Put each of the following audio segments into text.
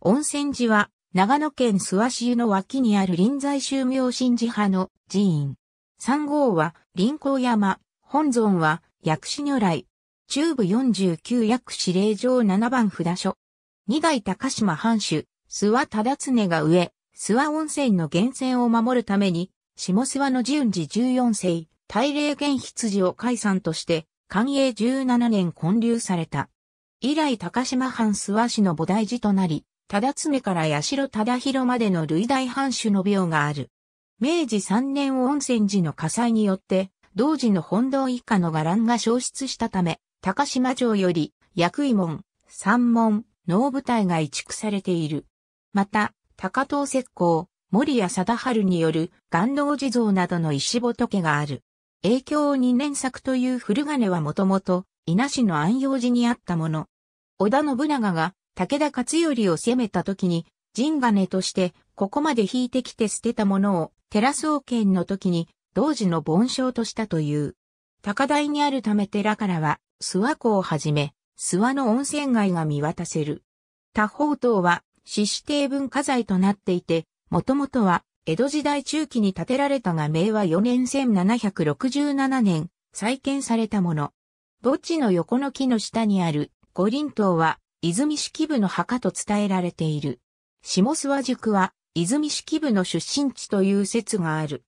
温泉寺は、長野県諏訪市の脇にある臨済宗明神寺派の寺院。三号は、臨光山、本尊は、薬師如来。中部四十九薬師霊場七番札所。二代高島藩主、諏訪忠常が植え、諏訪温泉の源泉を守るために、下諏訪の順次十四世、大霊源羊を解散として、寛永十七年建立された。以来高島藩諏訪市の菩提寺となり、忠常から八代忠広までの類大藩主の廟がある。明治3年温泉寺の火災によって、同時の本堂以下の伽藍が消失したため、高島城より、薬医門、三門、能舞台が移築されている。また、高藤石膏、森谷貞治による岩道地蔵などの石仏がある。影響二年作という古金はもともと、稲市の安養寺にあったもの。織田信長が武田勝頼を攻めた時に、陣金としてここまで引いてきて捨てたものを寺総研の時に同時の盆章としたという。高台にあるため寺からは諏訪湖をはじめ諏訪の温泉街が見渡せる。他方島は市死定文化財となっていて、もともとは江戸時代中期に建てられたが明和4年1767年再建されたもの。墓地の横の木の下にある五輪島は泉式部の墓と伝えられている。下諏訪宿は、泉式部の出身地という説がある。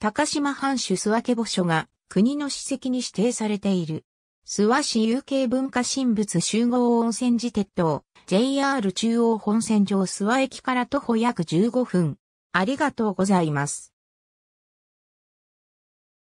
高島藩主諏訪家墓所が国の史跡に指定されている。諏訪市有形文化神仏集合温泉寺鉄道 JR 中央本線上諏訪駅から徒歩約15分。ありがとうございます。